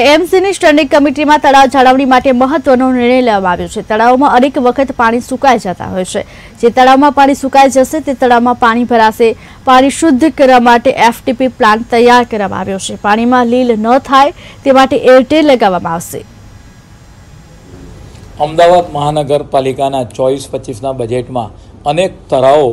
એએમસીની standing કમિટીમાં તળાવ જાળવણી માટે મહત્વનો નિર્ણય લેવામાં આવ્યો છે તળાવમાં અનેક વખત પાણી સુકાઈ જતા હોય છે જે તળાવમાં પાણી સુકાઈ જશે તે તળાવમાં પાણી ભરાશે પાણી શુદ્ધ કરવા માટે એફટીપી પ્લાન્ટ તૈયાર કરવામાં આવ્યો છે પાણીમાં લીલ ન થાય તે માટે એરટેલ લગાવવામાં આવશે અમદાવાદ મહાનગરપાલિકાના ચોવીસ પચીસના બજેટમાં અનેક તળાવો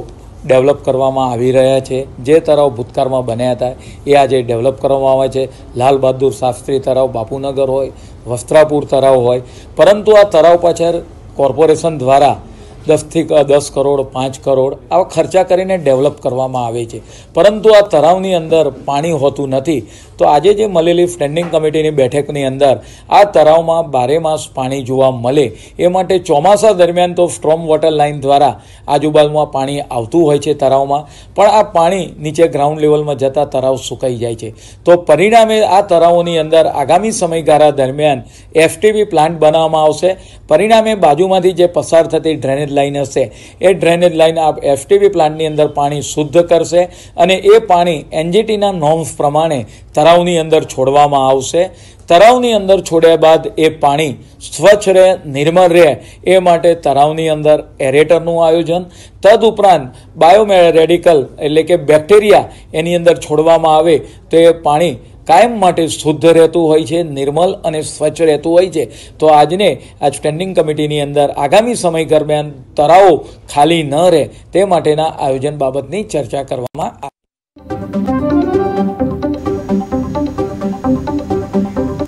ડેવલપ કરવામાં આવી રહ્યા છે જે તળાવ ભૂતકાળમાં બન્યા હતા એ આજે ડેવલપ કરવામાં આવે છે લાલ બહાદુર શાસ્ત્રી તળાવ બાપુનગર હોય વસ્ત્રાપુર તળાવ હોય પરંતુ આ તળાવ પાછળ કોર્પોરેશન દ્વારા દસથી દસ કરોડ પાંચ કરોડ આવા ખર્ચા કરીને ડેવલપ કરવામાં આવે છે પરંતુ આ તળાવની અંદર પાણી હોતું નથી તો આજે જે મળેલી સ્ટેન્ડિંગ કમિટીની બેઠકની અંદર આ તળાવમાં બારે માસ પાણી જોવા મળે એ માટે ચોમાસા દરમિયાન તો સ્ટ્રોમ વોટર લાઇન દ્વારા આજુબાજુમાં પાણી આવતું હોય છે તળાવમાં પણ આ પાણી નીચે ગ્રાઉન્ડ લેવલમાં જતાં તળાવ સુકાઈ જાય છે તો પરિણામે આ તળાવોની અંદર આગામી સમયગાળા દરમિયાન એફટીબી પ્લાન્ટ બનાવવામાં આવશે પરિણામે બાજુમાંથી જે પસાર થતી ડ્રેનેજ લાઇન હશે એ ડ્રેનેજ લાઇન આ એફટીવી પ્લાન્ટની અંદર પાણી શુદ્ધ કરશે અને એ પાણી એનજીટીના નોર્મ્સ પ્રમાણે તળાવની અંદર છોડવામાં આવશે તળાવની અંદર છોડ્યા બાદ એ પાણી સ્વચ્છ રહે નિર્મળ રહે એ માટે તળાવની અંદર એરેટરનું આયોજન તદ ઉપરાંત બાયોમેરેડિકલ એટલે કે બેક્ટેરિયા એની અંદર છોડવામાં આવે તો એ પાણી કાયમ માટે શુદ્ધ રહેતું હોય છે નિર્મલ અને સ્વચ્છ રહેતું હોય છે તો આજને આ સ્ટેન્ડિંગ કમિટીની અંદર આગામી સમય દરમિયાન તળાવો ખાલી ન રહે તે માટેના આયોજન બાબતની ચર્ચા કરવામાં